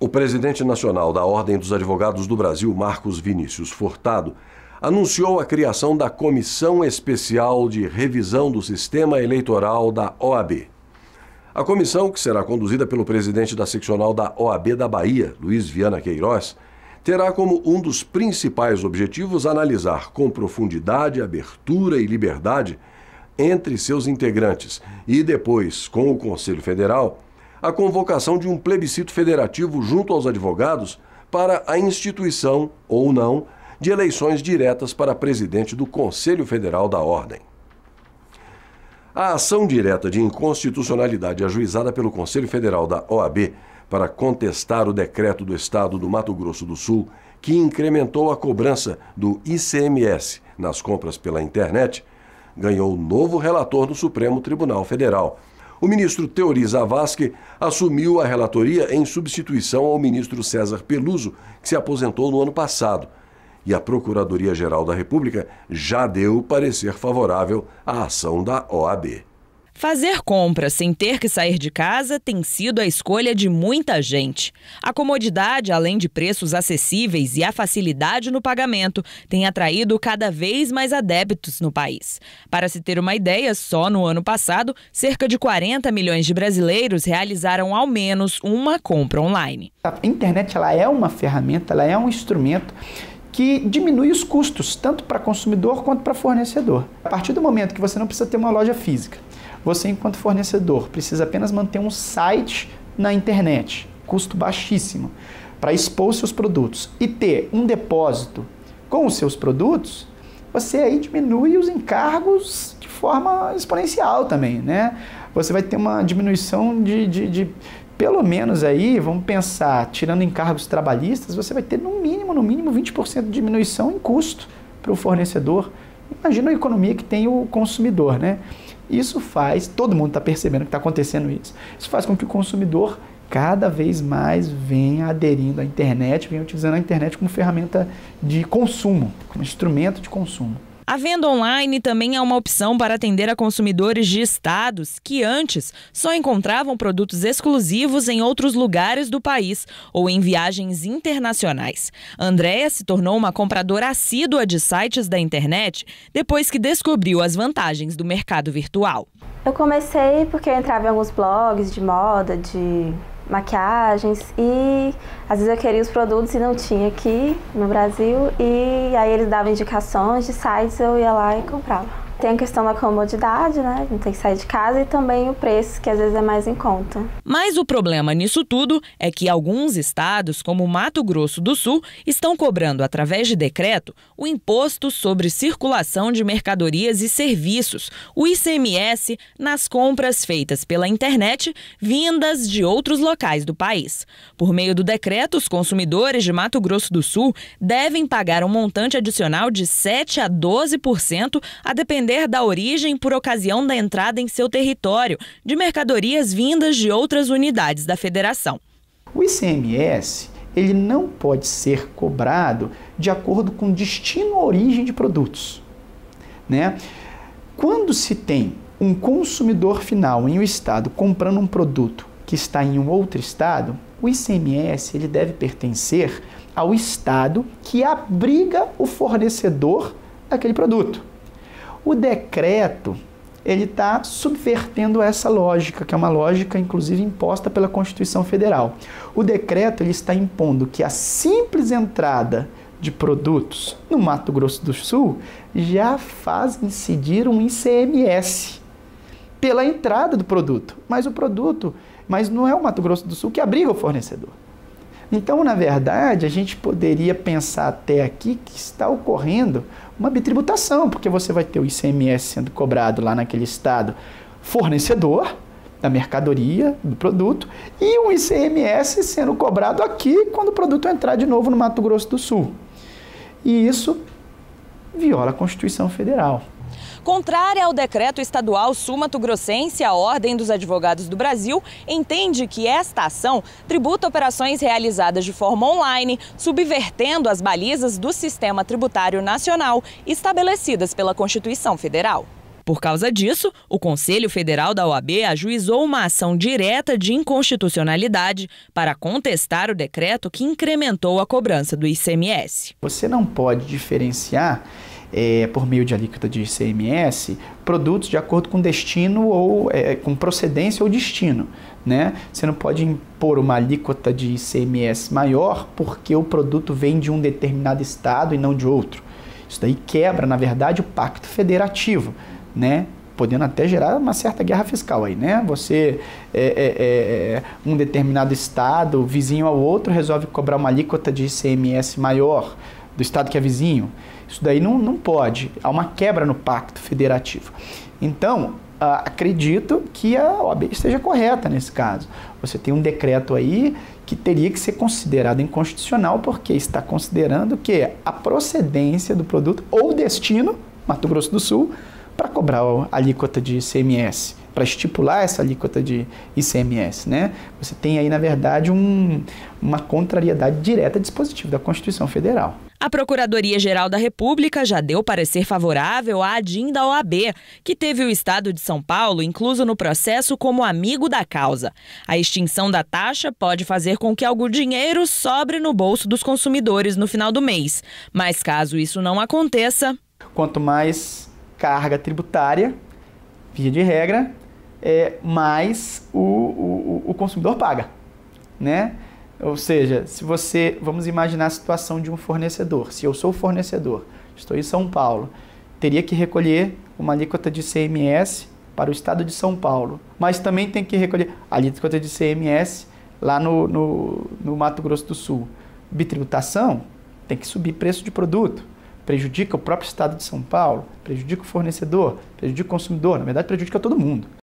O presidente nacional da Ordem dos Advogados do Brasil, Marcos Vinícius Furtado, anunciou a criação da Comissão Especial de Revisão do Sistema Eleitoral da OAB. A comissão, que será conduzida pelo presidente da seccional da OAB da Bahia, Luiz Viana Queiroz, terá como um dos principais objetivos analisar com profundidade, abertura e liberdade entre seus integrantes e depois, com o Conselho Federal, a convocação de um plebiscito federativo junto aos advogados para a instituição, ou não, de eleições diretas para presidente do Conselho Federal da Ordem. A ação direta de inconstitucionalidade ajuizada pelo Conselho Federal da OAB para contestar o decreto do Estado do Mato Grosso do Sul que incrementou a cobrança do ICMS nas compras pela internet ganhou novo relator do Supremo Tribunal Federal o ministro Teori Zavascki assumiu a relatoria em substituição ao ministro César Peluso, que se aposentou no ano passado. E a Procuradoria-Geral da República já deu parecer favorável à ação da OAB. Fazer compras sem ter que sair de casa tem sido a escolha de muita gente. A comodidade, além de preços acessíveis e a facilidade no pagamento, tem atraído cada vez mais adeptos no país. Para se ter uma ideia, só no ano passado, cerca de 40 milhões de brasileiros realizaram ao menos uma compra online. A internet ela é uma ferramenta, ela é um instrumento que diminui os custos, tanto para consumidor quanto para fornecedor. A partir do momento que você não precisa ter uma loja física, você, enquanto fornecedor, precisa apenas manter um site na internet, custo baixíssimo, para expor seus produtos e ter um depósito com os seus produtos, você aí diminui os encargos de forma exponencial também, né? Você vai ter uma diminuição de, de, de pelo menos aí, vamos pensar, tirando encargos trabalhistas, você vai ter no mínimo, no mínimo 20% de diminuição em custo para o fornecedor. Imagina a economia que tem o consumidor, né? Isso faz, todo mundo está percebendo que está acontecendo isso. Isso faz com que o consumidor cada vez mais venha aderindo à internet, venha utilizando a internet como ferramenta de consumo, como instrumento de consumo. A venda online também é uma opção para atender a consumidores de estados que antes só encontravam produtos exclusivos em outros lugares do país ou em viagens internacionais. Andréa se tornou uma compradora assídua de sites da internet depois que descobriu as vantagens do mercado virtual. Eu comecei porque eu entrava em alguns blogs de moda, de maquiagens e às vezes eu queria os produtos e não tinha aqui no Brasil e aí eles davam indicações de sites, eu ia lá e comprava. Tem a questão da comodidade, né? Não tem que sair de casa e também o preço, que às vezes é mais em conta. Mas o problema nisso tudo é que alguns estados, como Mato Grosso do Sul, estão cobrando, através de decreto, o imposto sobre circulação de mercadorias e serviços, o ICMS, nas compras feitas pela internet vindas de outros locais do país. Por meio do decreto, os consumidores de Mato Grosso do Sul devem pagar um montante adicional de 7 a 12% a depender depender da origem por ocasião da entrada em seu território de mercadorias vindas de outras unidades da federação. O ICMS ele não pode ser cobrado de acordo com destino ou origem de produtos. Né? Quando se tem um consumidor final em um estado comprando um produto que está em um outro estado, o ICMS ele deve pertencer ao estado que abriga o fornecedor daquele produto. O decreto ele está subvertendo essa lógica, que é uma lógica, inclusive, imposta pela Constituição Federal. O decreto ele está impondo que a simples entrada de produtos no Mato Grosso do Sul já faz incidir um ICMS pela entrada do produto. Mas o produto, mas não é o Mato Grosso do Sul que abriga o fornecedor. Então, na verdade, a gente poderia pensar até aqui que está ocorrendo uma bitributação, porque você vai ter o ICMS sendo cobrado lá naquele estado fornecedor da mercadoria, do produto, e um ICMS sendo cobrado aqui quando o produto entrar de novo no Mato Grosso do Sul. E isso viola a Constituição Federal. Contrária ao decreto estadual Sumato Grossense, a Ordem dos Advogados do Brasil entende que esta ação tributa operações realizadas de forma online, subvertendo as balizas do sistema tributário nacional estabelecidas pela Constituição Federal. Por causa disso, o Conselho Federal da OAB ajuizou uma ação direta de inconstitucionalidade para contestar o decreto que incrementou a cobrança do ICMS. Você não pode diferenciar é, por meio de alíquota de ICMS, produtos de acordo com destino ou é, com procedência ou destino. Né? Você não pode impor uma alíquota de ICMS maior porque o produto vem de um determinado estado e não de outro. Isso daí quebra, na verdade, o pacto federativo, né? podendo até gerar uma certa guerra fiscal aí, né? Você, é, é, é, é um determinado estado, vizinho ao outro, resolve cobrar uma alíquota de ICMS maior do estado que é vizinho. Isso daí não, não pode. Há uma quebra no pacto federativo. Então, ah, acredito que a OAB esteja correta nesse caso. Você tem um decreto aí que teria que ser considerado inconstitucional porque está considerando que a procedência do produto ou destino, Mato Grosso do Sul, para cobrar a alíquota de ICMS, para estipular essa alíquota de ICMS, né? Você tem aí, na verdade, um, uma contrariedade direta dispositivo da Constituição Federal. A Procuradoria-Geral da República já deu parecer favorável à ADIM da OAB, que teve o Estado de São Paulo incluso no processo como amigo da causa. A extinção da taxa pode fazer com que algum dinheiro sobre no bolso dos consumidores no final do mês. Mas caso isso não aconteça. Quanto mais carga tributária, via de regra, é, mais o, o, o consumidor paga. Né? Ou seja, se você, vamos imaginar a situação de um fornecedor. Se eu sou fornecedor, estou em São Paulo, teria que recolher uma alíquota de CMS para o estado de São Paulo, mas também tem que recolher a alíquota de CMS lá no, no, no Mato Grosso do Sul. Bitributação tem que subir preço de produto, prejudica o próprio estado de São Paulo, prejudica o fornecedor, prejudica o consumidor, na verdade prejudica todo mundo.